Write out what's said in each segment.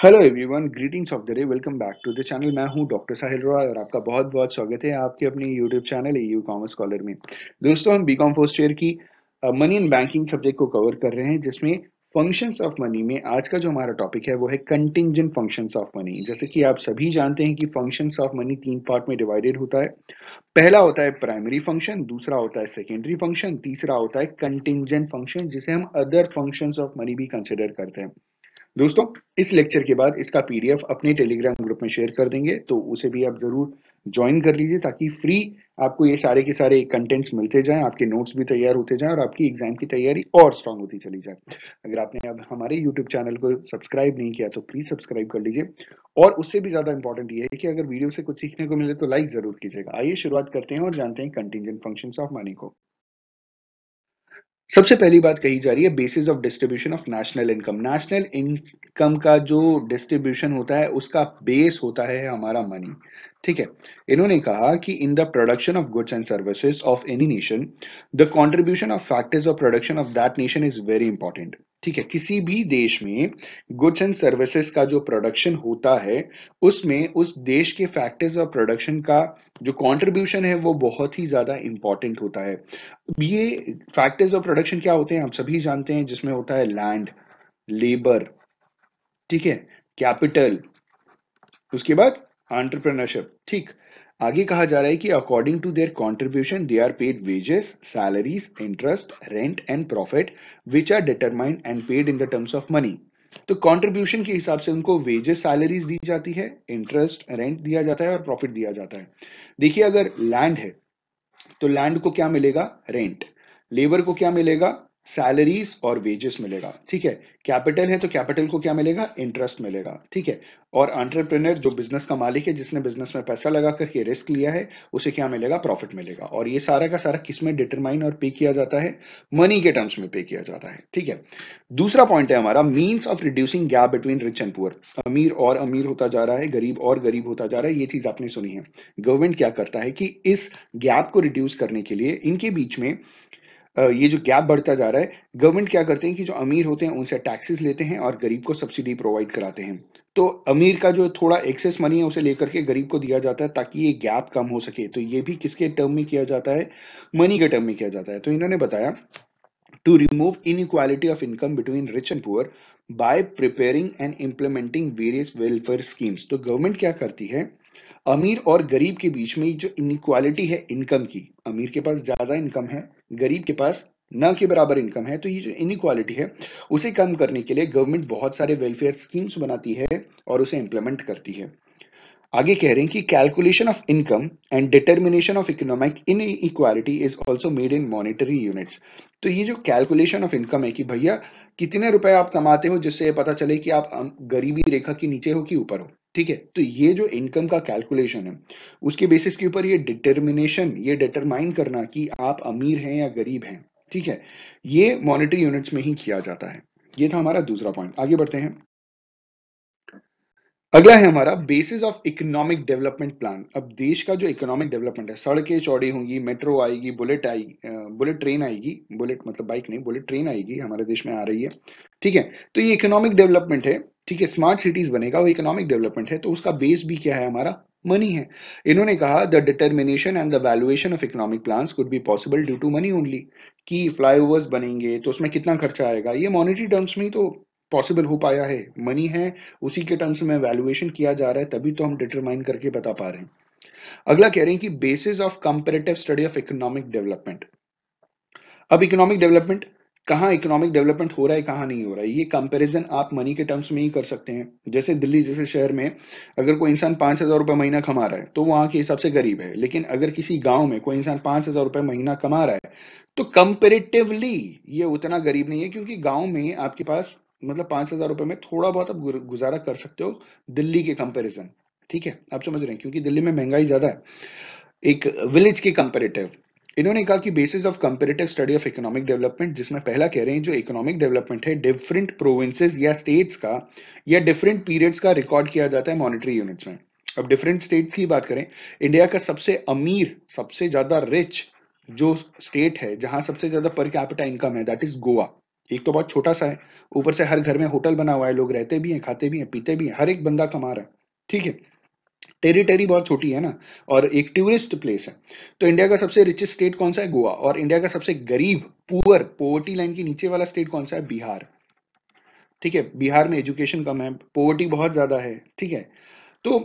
Hello everyone greetings of the day welcome back to the channel मैं हूं doctor साहिल रॉय और आपका बहुत बहुत स्वागत है आपके अपने YouTube channel U commerce collar में दोस्तों हम बी कॉम फर्स्ट ईयर की मनी एंड बैंकिंग सब्जेक्ट को कवर कर रहे हैं जिसमें फंक्शंस ऑफ मनी में आज का जो हमारा टॉपिक है वो है कंटिजेंट फंक्शंस ऑफ मनी जैसे कि आप सभी जानते हैं कि फंक्शंस ऑफ मनी तीन पार्ट में डिवाइडेड होता है पहला होता है प्राइमरी फंक्शन दूसरा होता है सेकेंडरी फंक्शन तीसरा होता है कंटिंजेंट फंक्शन जिसे हम अदर फंक्शंस ऑफ मनी भी कंसिडर करते हैं दोस्तों इस लेक्चर के बाद इसका पीडीएफ अपने टेलीग्राम ग्रुप में शेयर कर देंगे तो उसे भी आप जरूर ज्वाइन कर लीजिए ताकि फ्री आपको ये सारे के सारे कंटेंट्स मिलते जाएं आपके नोट्स भी तैयार होते जाएं और आपकी एग्जाम की तैयारी और स्ट्रांग होती चली जाए अगर आपने अब हमारे यूट्यूब चैनल को सब्सक्राइब नहीं किया तो प्लीज सब्सक्राइब कर लीजिए और उससे भी ज्यादा इंपॉर्टेंट ये है कि अगर वीडियो से कुछ सीखने को मिले तो लाइक जरूर कीजिएगा आइए शुरुआत करते हैं और जानते हैं कंटिजेंट फंक्शन ऑफ मनी को सबसे पहली बात कही जा रही है basis of distribution of national income national income का जो डिस्ट्रीब्यूशन होता है उसका बेस होता है हमारा मनी ठीक है इन्होंने कहा कि in the production of goods and services of any nation the contribution of factors of production of that nation is very important ठीक है किसी भी देश में गुड्स एंड सर्विसेज का जो प्रोडक्शन होता है उसमें उस देश के फैक्टर्स ऑफ प्रोडक्शन का जो कंट्रीब्यूशन है वो बहुत ही ज्यादा इंपॉर्टेंट होता है ये फैक्टर्स ऑफ प्रोडक्शन क्या होते हैं आप सभी जानते हैं जिसमें होता है लैंड लेबर ठीक है कैपिटल उसके बाद entrepreneurship ठीक आगे कहा जा रहा है कि according to their contribution they are paid wages salaries interest rent and profit which are determined and paid in the terms of money तो कॉन्ट्रीब्यूशन के हिसाब से उनको वेजेस सैलरीज दी जाती है इंटरेस्ट रेंट दिया जाता है और प्रॉफिट दिया जाता है देखिए अगर लैंड है तो लैंड को क्या मिलेगा रेंट लेबर को क्या मिलेगा सैलरीज और वेजेस मिलेगा ठीक है कैपिटल है तो कैपिटल को क्या मिलेगा इंटरेस्ट मिलेगा ठीक है और एंटरप्रेन्योर जो बिजनेस का मालिक है जिसने बिजनेस में पैसा लगा करके रिस्क लिया है उसे क्या मिलेगा प्रॉफिट मिलेगा और ये सारा का सारा किसमें डिटरमाइन और पे किया जाता है मनी के टर्म्स में पे किया जाता है ठीक है दूसरा पॉइंट है हमारा means of reducing gap between rich and poor अमीर और अमीर होता जा रहा है गरीब और गरीब होता जा रहा है ये चीज आपने सुनी है गवर्नमेंट क्या करता है कि इस गैप को रिड्यूस करने के लिए इनके बीच में ये जो गैप बढ़ता जा रहा है गवर्नमेंट क्या करते हैं कि जो अमीर होते हैं उनसे टैक्सेस लेते हैं और गरीब को सब्सिडी प्रोवाइड कराते हैं तो अमीर का जो थोड़ा एक्सेस मनी है उसे लेकर के गरीब को दिया जाता है ताकि ये गैप कम हो सके तो ये भी किसके टर्म में किया जाता है मनी के टर्म में किया जाता है तो इन्होंने बताया to remove inequality of income between rich and poor by preparing and implementing various welfare schemes तो गवर्नमेंट क्या करती है अमीर और गरीब के बीच में जो इनक्वालिटी है इनकम की अमीर के पास ज्यादा इनकम है गरीब के पास न के बराबर इनकम है तो ये जो इनक्वालिटी है उसे कम करने के लिए गवर्नमेंट बहुत सारे वेलफेयर स्कीम्स बनाती है और उसे इंप्लीमेंट करती है आगे कह रहे हैं कि calculation of income and determination of economic inequality is also made in monetary units तो ये जो कैलकुलेशन ऑफ इनकम है कि भैया कितने रुपए आप कमाते हो जिससे पता चले कि आप गरीबी रेखा के नीचे हो कि ऊपर हो ठीक है तो ये जो इनकम का कैलकुलेशन है उसके बेसिस के ऊपर ये डिटर्मिनेशन ये डिटरमाइन करना कि आप अमीर हैं या गरीब हैं ठीक है ये मॉनेटरी यूनिट्स में ही किया जाता है ये था हमारा दूसरा पॉइंट आगे बढ़ते हैं अगला है हमारा basis of economic development plan अब देश का जो इकोनॉमिक डेवलपमेंट है सड़कें चौड़ी होंगी मेट्रो आएगी बुलेट आएगी बुलेट ट्रेन आएगी बुलेट मतलब बाइक नहीं बुलेट ट्रेन आएगी हमारे देश में आ रही है ठीक है तो ये इकोनॉमिक डेवलपमेंट है ठीक है स्मार्ट सिटीज बनेगा वो इकोनॉमिक डेवलपमेंट है तो उसका बेस भी क्या है हमारा मनी है इन्होंने कहा the determination and the valuation of economic plan could be possible due to money only कि फ्लाईओवर्स बनेंगे तो उसमें कितना खर्चा आएगा ये मॉनिटरी टर्म्स में ही तो पॉसिबल हो पाया है मनी है उसी के टर्म्स में वैल्यूएशन किया जा रहा है तभी तो हम डिटरमाइन करके बता पा रहे हैं अगला कह रहे हैं कि basis of comparative study of economic development अब इकोनॉमिक डेवलपमेंट कहाँ इकोनॉमिक डेवलपमेंट हो रहा है कहाँ नहीं हो रहा है ये कंपैरिजन आप मनी के टर्म्स में ही कर सकते हैं जैसे दिल्ली जैसे शहर में अगर कोई इंसान पांच हज़ार रुपये महीना कमा रहा है तो वहाँ के हिसाब से गरीब है लेकिन अगर किसी गांव में कोई इंसान पांच हज़ार रुपये महीना कमा रहा है तो कंपेरेटिवली ये उतना गरीब नहीं है क्योंकि गाँव में आपके पास मतलब पांच हज़ार में थोड़ा बहुत आप गुजारा कर सकते हो दिल्ली के कंपेरिजन ठीक है आप समझ रहे हैं क्योंकि दिल्ली में महंगाई ज़्यादा है एक विलेज के कंपेरेटिव इन्होंने कहा कि basis of comparative study of economic development जिसमें पहला कह रहे हैं जो इकोनॉमिक डेवलपमेंट है डिफरेंट प्रोविंसेस या स्टेट्स का या डिफरेंट पीरियड्स का रिकॉर्ड किया जाता है मॉनिटरी यूनिट्स में अब डिफरेंट स्टेट्स की बात करें इंडिया का सबसे अमीर सबसे ज्यादा रिच जो स्टेट है जहां सबसे ज्यादा पर कैपिटा इनकम है दैट इज गोवा एक तो बहुत छोटा सा है ऊपर से हर घर में होटल बना हुआ है लोग रहते भी हैं खाते भी हैं पीते भी हैं हर एक बंदा कमा रहा है ठीक है टेरिटरी बहुत छोटी है ना और एक टूरिस्ट प्लेस है तो इंडिया का सबसे रिचेस्ट स्टेट कौन सा है गोवा और इंडिया का सबसे गरीब पुअर पोवर्टी लाइन के नीचे वाला स्टेट कौन सा है बिहार ठीक है बिहार में एजुकेशन कम है पोवर्टी बहुत ज्यादा है ठीक है तो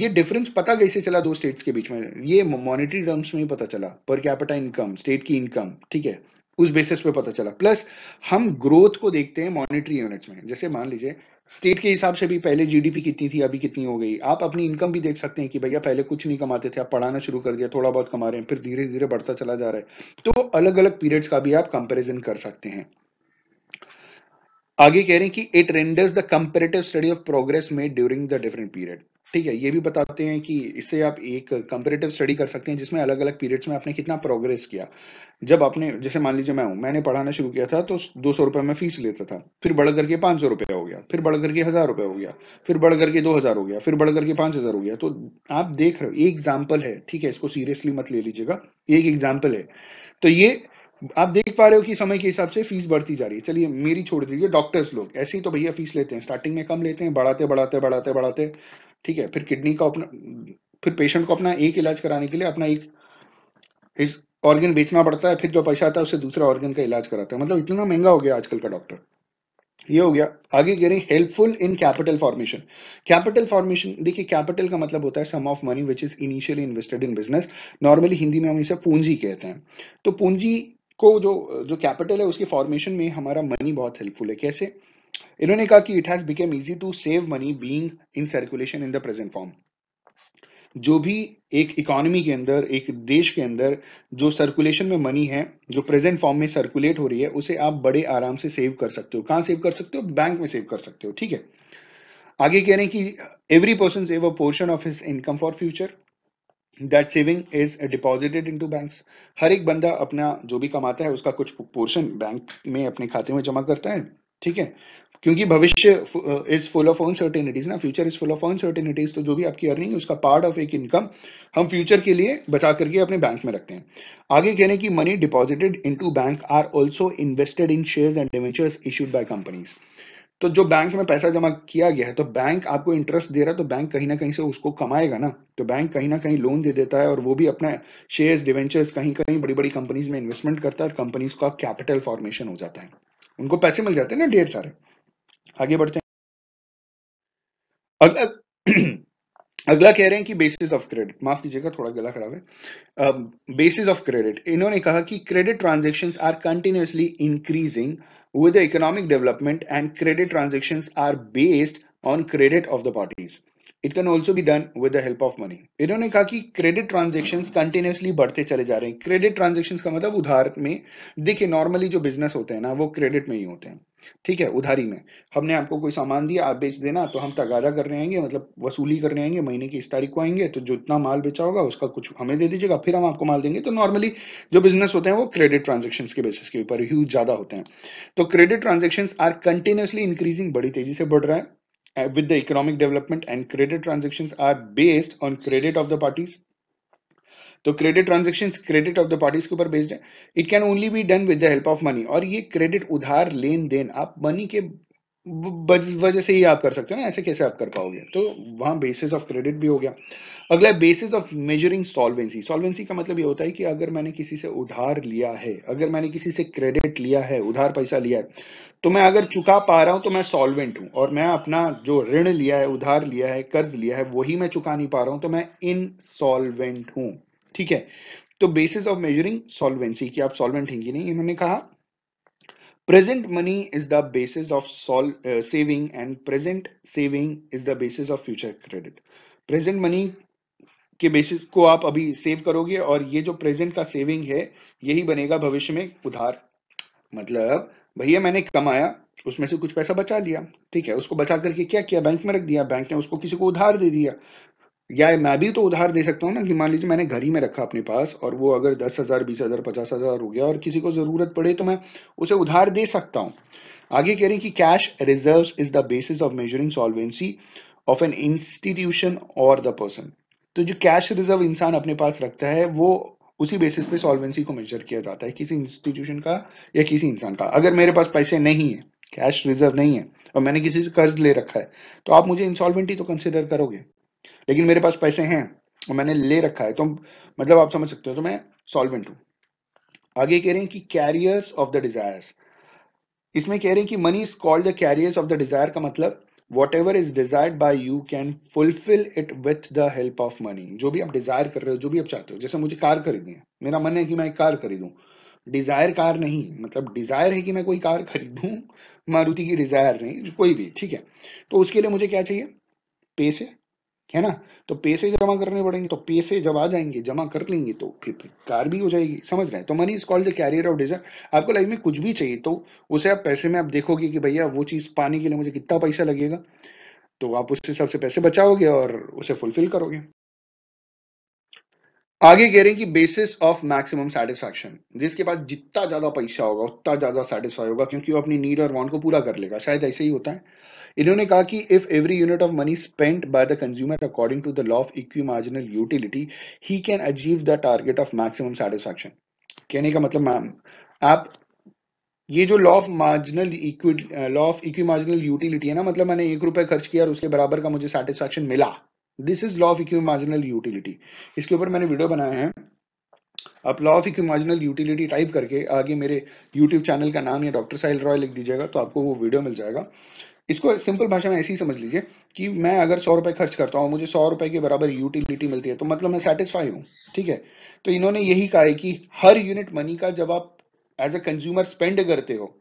ये डिफरेंस पता कैसे चला दो स्टेट्स के बीच में ये मॉनिटरी टर्म्स में ही पता चला पर कैपिटा इनकम स्टेट की इनकम ठीक है उस बेसिस पे पता चला प्लस हम ग्रोथ को देखते हैं मॉनिटरी यूनिट्स में जैसे मान लीजिए स्टेट के हिसाब से भी पहले जीडीपी कितनी थी अभी कितनी हो गई आप अपनी इनकम भी देख सकते हैं कि भैया पहले कुछ नहीं कमाते थे आप पढ़ाना शुरू कर दिया थोड़ा बहुत कमा रहे हैं फिर धीरे धीरे बढ़ता चला जा रहा है तो अलग अलग पीरियड्स का भी आप कंपेरिजन कर सकते हैं आगे कह रहे हैं कि it renders the comparative study of progress made during the different period ठीक है ये भी बताते हैं कि इससे आप एक कंपेरेटिव स्टडी कर सकते हैं जिसमें अलग अलग पीरियड्स में आपने कितना प्रोग्रेस किया जब आपने जैसे मान लीजिए मैं हूं मैंने पढ़ाना शुरू किया था तो दो सौ रुपये में फीस लेता था फिर बढ़ करके पांच सौ रुपया हो गया फिर बढ़ करके हज़ार रुपया हो गया फिर बढ़ करके दो हज़ार हो गया फिर बढ़ करके पांच हज़ार हो गया तो आप देख रहे हो ये एग्जाम्पल है ठीक है इसको सीरियसली मत ले लीजिएगा एक एग्जाम्पल है तो ये आप देख पा रहे हो कि समय के हिसाब से फीस बढ़ती जा रही है चलिए मेरी छोड़ दीजिए डॉक्टर्स लोग ऐसे ही तो भैया फीस लेते हैं स्टार्टिंग में कम लेते हैं बढ़ाते बढ़ाते बढ़ाते बढ़ाते ठीक है फिर किडनी का अपना फिर पेशेंट को अपना एक इलाज कराने के लिए अपना एक इस ऑर्गन बेचना पड़ता है फिर जो पैसा आता है उससे दूसरा ऑर्गन का इलाज कराता है मतलब इतना महंगा हो गया आजकल का डॉक्टर ये हो गया आगे कह रहे हैं helpful in capital formation capital formation देखिए कैपिटल का मतलब होता है sum of money which is initially invested in business normally Hindi में हम इसे पूंजी कहते हैं तो पूंजी को जो जो कैपिटल है उसकी फॉर्मेशन में हमारा मनी बहुत हेल्पफुल है कैसे इन्होंने कहा कि it has became easy to save money being in circulation in the present form जो भी एक इकोनॉमी के अंदर एक देश के अंदर जो सर्कुलेशन में मनी है जो प्रेजेंट फॉर्म में सर्कुलेट हो रही है उसे आप बड़े आराम से सेव कर सकते हो कहां सेव कर सकते हो बैंक में सेव कर सकते हो ठीक है आगे कह रहे हैं कि every person save a portion of his income for future that saving is deposited into bank हर एक बंदा अपना जो भी कमाता है उसका कुछ पोर्शन बैंक में अपने खाते में जमा करता है ठीक है क्योंकि भविष्य इज फुल ऑफ अनसर्टेनिटीज ना future is full of uncertainties तो जो भी आपकी अर्निंग है उसका पार्ट ऑफ एक इनकम हम फ्यूचर के लिए बचा करके अपने बैंक में रखते हैं आगे कहने की money deposited into bank are also invested in share and debentures issued by companies तो जो बैंक में पैसा जमा किया गया है तो बैंक आपको इंटरेस्ट दे रहा है तो बैंक कहीं ना कहीं से उसको कमाएगा ना तो बैंक कहीं ना कहीं लोन दे देता है और वो भी अपना शेयर्स डिवेंचर्स कहीं कहीं बड़ी बड़ी कंपनीज में इन्वेस्टमेंट करता है और कंपनीज का कैपिटल फॉर्मेशन हो जाता है उनको पैसे मिल जाते हैं ना ढेर सारे आगे बढ़ते हैं अगला अगला कह रहे हैं कि बेसिस ऑफ क्रेडिट माफ कीजिएगा थोड़ा गला खराब है बेसिस ऑफ क्रेडिट इन्होंने कहा कि credit transaction are continuously increasing with economic development and credit transaction are based on credit of the parties it can also भी डन done ऑफ मनी इन्होंने कहा कि क्रेडिट ट्रांजेक्शन कंटिन्यूसली बढ़ते चले जा रहे हैं क्रेडिट ट्रांजेक्शन का मतलब उधार में देखिए नॉर्मली जो बिजनेस होते हैं ना वो क्रेडिट में ही होते हैं ठीक है उधारी में हमने आपको कोई सामान दिया आप बेच देना तो हम तगादा करने आएंगे मतलब वसूली करने आएंगे महीने की इस तारीख को आएंगे तो जितना माल बेचा होगा उसका कुछ हमें दे दीजिएगा फिर हम आपको माल देंगे तो नॉर्मली जो बिजनेस होते हैं वो क्रेडिट ट्रांजेक्शन के बेसिस के ऊपर ह्यूज ज्यादा होते हैं तो credit transaction are continuously increasing बड़ी तेजी से बढ़ रहा है with the economic development and credit transaction are based on credit of the parties तो credit transaction credit of the parties के ऊपर बेस्ड है it can only be done with the help of money और ये credit उधार लेन then आप money के वजह से ही आप कर सकते हो ना ऐसे कैसे आप कर पाओगे तो वहां बेसिस ऑफ क्रेडिट भी हो गया अगला basis of measuring solvency solvency का मतलब ये होता है कि अगर मैंने किसी से उधार लिया है अगर मैंने किसी से क्रेडिट लिया है उधार पैसा लिया है तो मैं अगर चुका पा रहा हूं तो मैं सॉल्वेंट हूं और मैं अपना जो ऋण लिया है उधार लिया है कर्ज लिया है वही मैं चुका नहीं पा रहा हूं तो मैं इनसॉल्वेंट हूं ठीक है तो बेसिस ऑफ मेजरिंग सॉल्वेंसी कि आप सॉल्वेंट हैं कि नहीं इन्होंने कहा present money is the basis of sol saving and present saving is the basis of future credit present money के बेसिस को आप अभी सेव करोगे और ये जो प्रेजेंट का सेविंग है यही बनेगा भविष्य में उधार मतलब भैया मैंने कमाया उसमें से कुछ पैसा बचा लिया ठीक है उसको बचा करके क्या किया बैंक में रख दिया बैंक ने उसको किसी को उधार दे दिया या मैं भी तो उधार दे सकता हूँ ना कि मान लीजिए मैंने घर ही में रखा अपने पास और वो अगर दस हजार बीस हजार पचास हजार हो गया और किसी को जरूरत पड़े तो मैं उसे उधार दे सकता हूँ आगे कह रहे हैं कि cash reserve is the basis of measuring solvency of an institution और द पर्सन तो जो कैश रिजर्व इंसान अपने पास रखता है वो उसी बेसिस पे सॉल्वेंसी को मेजर किया जाता है किसी इंस्टीट्यूशन का या किसी इंसान का अगर मेरे पास पैसे नहीं है कैश रिजर्व नहीं है और मैंने किसी से कर्ज ले रखा है तो आप मुझे इंसॉल्वेंटी तो कंसिडर करोगे लेकिन मेरे पास पैसे हैं और मैंने ले रखा है तो मतलब आप समझ सकते हो तो मैं सॉल्वेंट हूं आगे कह रहे हैं कि कैरियर्स ऑफ द डिजायर्स इसमें कह रहे हैं कि money is called the carriers of the desire का मतलब whatever is desired by you can fulfil it with the help of money जो भी आप डिजायर कर रहे हो जो भी आप चाहते हो जैसे मुझे कार खरीदनी है मेरा मन है कि मैं एक कार खरीदू डिजायर कार नहीं मतलब डिजायर है कि मैं कोई कार खरीदू मारुति की डिजायर नहीं कोई भी ठीक है तो उसके लिए मुझे क्या चाहिए पैसे है ना तो पैसे जमा करने पड़ेंगे तो पैसे जब आ जाएंगे जमा कर लेंगे तो फिर कार भी हो जाएगी समझ रहे हैं तो money is called the carrier of desire आपको लाइफ में कुछ भी चाहिए तो उसे आप पैसे में आप देखोगे कि भैया वो चीज पाने के लिए मुझे कितना पैसा लगेगा तो आप उस हिसाब से पैसे बचाओगे और उसे फुलफिल करोगे आगे कह रहे हैं कि बेसिस ऑफ मैक्सिमम सेटिस्फैक्शन जिसके पास जितना ज्यादा पैसा होगा उतना ज्यादा सेटिस्फाई होगा क्योंकि वो अपनी नीड और वांट को पूरा कर लेगा शायद ऐसे ही होता है इन्होंने कहा कि if every unit of money spent by the consumer according to the law of equi marginal utility he can achieve the target of maximum satisfaction कहने का मतलब मैम आप ये जो law of marginal law of equi marginal utility है ना मतलब मैंने एक रुपए खर्च किया और उसके बराबर का मुझे सेटिस्फेक्शन मिला this is law of equi marginal utility इसके ऊपर मैंने वीडियो बनाया है आप law of equi marginal utility type करके आगे मेरे यूट्यूब चैनल का नाम या डॉक्टर साहिल रॉय लिख दीजिएगा तो आपको वो वीडियो मिल जाएगा इसको सिंपल भाषा में ऐसे ही समझ लीजिए कि मैं अगर सौ रुपए खर्च करता हूँ मुझे सौ रुपए के बराबर यूटिलिटी मिलती है तो मतलब मैं सेटिस्फाई हूँ ठीक है तो इन्होंने यही कहा है कि हर यूनिट मनी का जब आप एज अ कंज्यूमर स्पेंड करते हो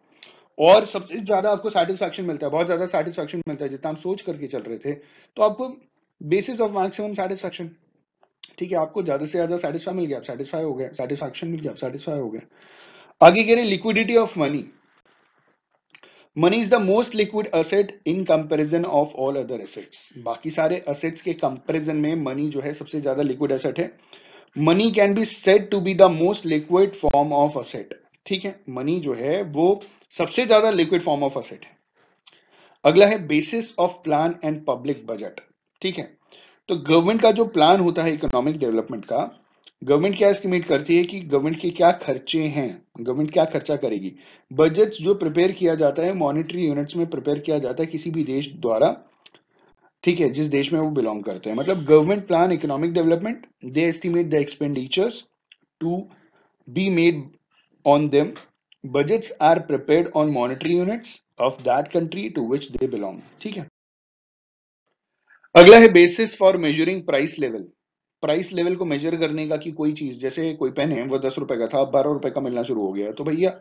और सबसे ज्यादा आपको सेटिस्फेक्शन मिलता है बहुत ज्यादा सेटिस्फेक्शन मिलता है जितना हम सोच करके चल रहे थे तो आपको बेसिस ऑफ मैक्सिमम सेटिस्फेक्शन ठीक है आपको ज्यादा से ज्यादा सेटिस्फाई मिल गया आप सेटिस्फाई हो गया सेटिस्फेक्शन मिल गया आप सेटिस्फाई हो गया आगे कह रहे liquidity of money money is the most liquid asset in comparison of all other assets बाकी सारे असेट्स के कंपैरिजन में मनी जो है सबसे ज्यादा लिक्विड असेट है money can be said to be the most liquid form of asset ठीक है मनी जो है वो सबसे ज्यादा लिक्विड फॉर्म ऑफ असेट है अगला है basis of plan and public budget ठीक है तो गवर्नमेंट का जो प्लान होता है इकोनॉमिक डेवलपमेंट का गवर्नमेंट क्या एस्टिमेट करती है कि गवर्नमेंट के क्या खर्चे हैं गवर्नमेंट क्या खर्चा करेगी बजट जो प्रिपेयर किया जाता है मॉनिटरी यूनिट्स में प्रिपेयर किया जाता है किसी भी देश द्वारा ठीक है जिस देश में वो बिलोंग करते हैं मतलब government plan economic development they estimate the expenditures to be made on them budget are prepare on monetary unit of that country to which they belong ठीक है अगला है basis for measuring price level price level को measure करने का कि कोई चीज जैसे कोई पेन है वो दस रुपए का था अब बारह रुपए का मिलना शुरू हो गया तो भैया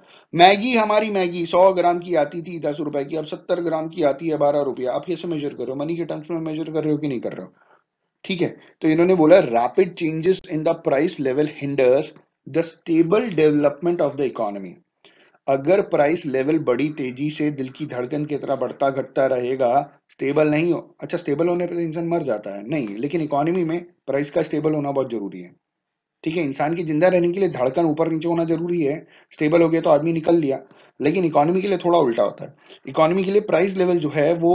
मैगी हमारी मैगी सौ ग्राम की आती थी दस रुपए की अब सत्तर ग्राम की आती है बारह रुपया आप कैसे मेजर कर रहे हो मनी के टर्म्स में मेजर कर रहे हो कि नहीं कर रहे हो ठीक है तो इन्होंने बोला rapid changes in the price level hinders the stable development of the economy अगर प्राइस लेवल बड़ी तेजी से दिल की धड़कन की तरह बढ़ता घटता रहेगा स्टेबल नहीं हो अच्छा स्टेबल होने पर तो इंसान मर जाता है नहीं लेकिन इकोनॉमी में प्राइस का स्टेबल होना बहुत जरूरी है ठीक है इंसान की जिंदा रहने के लिए धड़कन ऊपर नीचे होना जरूरी है स्टेबल हो गया तो आदमी निकल लिया लेकिन इकोनॉमी के लिए थोड़ा उल्टा होता है इकोनॉमी के लिए प्राइस लेवल जो है वो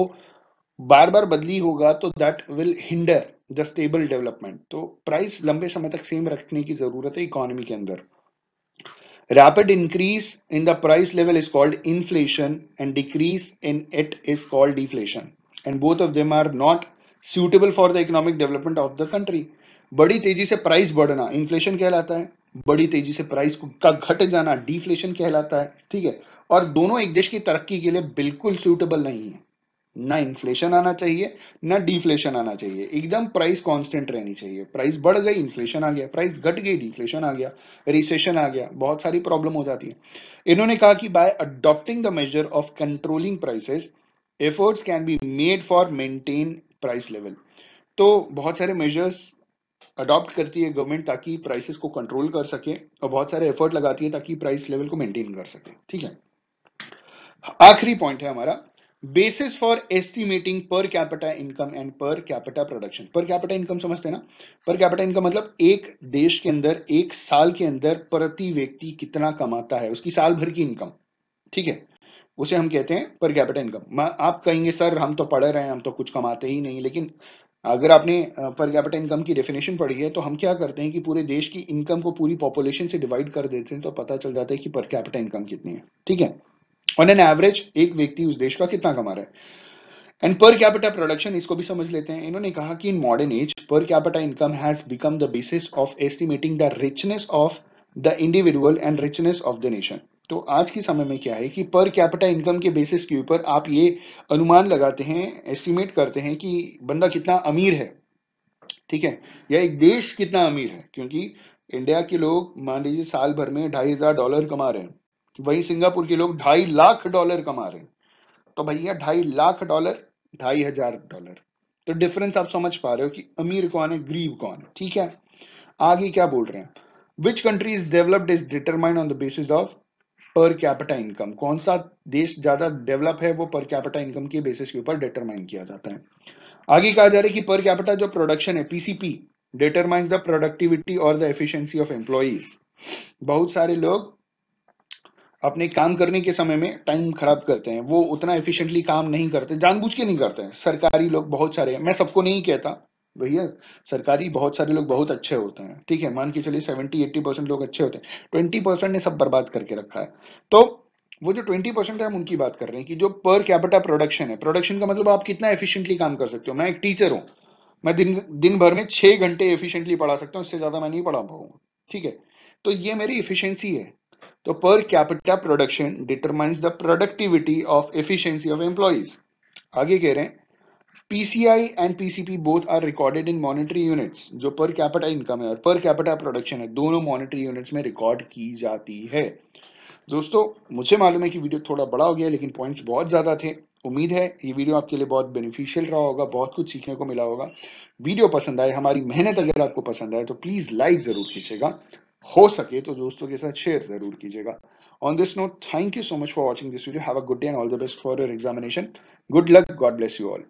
बार बार बदली होगा तो that will hinder the stable development तो प्राइस लंबे समय तक सेम रखने की जरूरत है इकोनॉमी के अंदर rapid increase in the price level is called inflation and decrease in it is called deflation and both of them are not suitable for the economic development of the country बड़ी तेजी से price बढ़ना inflation कहलाता है बड़ी तेजी से price का घट जाना डिफ्लेशन कहलाता है ठीक है और दोनों एक देश की तरक्की के लिए बिल्कुल सूटेबल नहीं है ना इन्फ्लेशन आना चाहिए ना डिफ्लेशन आना चाहिए एकदम प्राइस कांस्टेंट रहनी चाहिए प्राइस बढ़ गई इन्फ्लेशन आ गया प्राइस घट गई डिफ्लेशन आ गया रिसेशन आ गया बहुत सारी प्रॉब्लम हो जाती है इन्होंने कहा कि by adopting the measure of controlling prices efforts can be made for maintain price level तो बहुत सारे मेजर्स अडॉप्ट करती है गवर्नमेंट ताकि प्राइसेस को कंट्रोल कर सके और बहुत सारे एफर्ट लगाती है ताकि प्राइस लेवल को मेंटेन कर सके ठीक है आखिरी पॉइंट है हमारा basis for estimating per capita income and per capita production per capita income समझते हैं ना पर कैपिटा इनकम मतलब एक देश के अंदर एक साल के अंदर प्रति व्यक्ति कितना कमाता है उसकी साल भर की इनकम ठीक है उसे हम कहते हैं पर कैपिटल इनकम आप कहेंगे सर हम तो पढ़ रहे हैं हम तो कुछ कमाते ही नहीं लेकिन अगर आपने पर कैपिटल इनकम की डेफिनेशन पढ़ी है तो हम क्या करते हैं कि पूरे देश की इनकम को पूरी पॉपुलेशन से डिवाइड कर देते हैं तो पता चल जाता है कि पर कैपिटल इनकम कितनी है ठीक है ऑन एन एवरेज एक व्यक्ति उस देश का कितना कमा रहा है एंड पर कैपिटा प्रोडक्शन इसको भी समझ लेते हैं इन्होंने कहा कि in modern age per capita income has become the basis of estimating the richness of the individual and richness of the nation तो आज के समय में क्या है कि पर कैपिटा इनकम के बेसिस के ऊपर आप ये अनुमान लगाते हैं एस्टिमेट करते हैं कि बंदा कितना अमीर है ठीक है या एक देश कितना अमीर है क्योंकि इंडिया के लोग मान लीजिए साल भर में ढाई हजार डॉलर कमा रहे हैं वही सिंगापुर के लोग ढाई लाख डॉलर कमा रहे हैं तो भैया ढाई लाख डॉलर ढाई हजार डॉलर तो डिफरेंस आप समझ पा रहे हो कि अमीर कौन है गरीब कौन है ठीक है आगे क्या बोल रहे हैं which country is developed is determined on the basis of per capita income कौन सा देश ज्यादा डेवलप है वो पर कैपिटा इनकम के बेसिस के ऊपर डिटरमाइन किया जाता है आगे कहा जा रहा है कि पर कैपिटा जो प्रोडक्शन है पीसीपी डिटरमाइंस द प्रोडक्टिविटी और द एफिशिएंसी ऑफ एम्प्लॉज बहुत सारे लोग अपने काम करने के समय में टाइम खराब करते हैं वो उतना एफिशिएंटली काम नहीं करते जानबूझ के नहीं करते हैं सरकारी लोग बहुत सारे हैं मैं सबको नहीं कहता भैया सरकारी बहुत सारे लोग बहुत अच्छे होते हैं ठीक है मान के चलिए सेवेंटी एट्टी परसेंट लोग अच्छे होते हैं ट्वेंटी परसेंट ने सब बर्बाद करके रखा है तो वो जो ट्वेंटी परसेंट है हम उनकी बात कर रहे हैं कि जो पर कैपिटा प्रोडक्शन है प्रोडक्शन का मतलब आप कितना एफिशिएंटली काम कर सकते हो मैं एक टीचर हूँ मैं दिन दिन भर में छह घंटे एफिशिएंटली पढ़ा सकता हूँ इससे ज़्यादा मैं नहीं पढ़ा पाऊंगा ठीक है तो ये मेरी इफिशियंसी है तो per capita production determines the productivity of efficiency of employees आगे कह रहे हैं PCI and PCP both are recorded in monetary units जो per capita income है और per capita production है दोनों monetary units में record की जाती है दोस्तों मुझे मालूम है कि वीडियो थोड़ा बड़ा हो गया लेकिन पॉइंट्स बहुत ज़्यादा थे उम्मीद है ये वीडियो आपके लिए बहुत बेनिफिशियल रहा होगा बहुत कुछ सीखने को मिला होगा वीडियो पसंद आए हमारी मेहनत अगर आपको पसंद आए तो प्लीज़ लाइक ज़रूर कीजिएगा हो सके तो दोस्तों के साथ शेयर ज़रूर कीजिएगा On this note, thank you so much for watching this video. Have a good day and all the best for your examination. Good luck. God bless you all.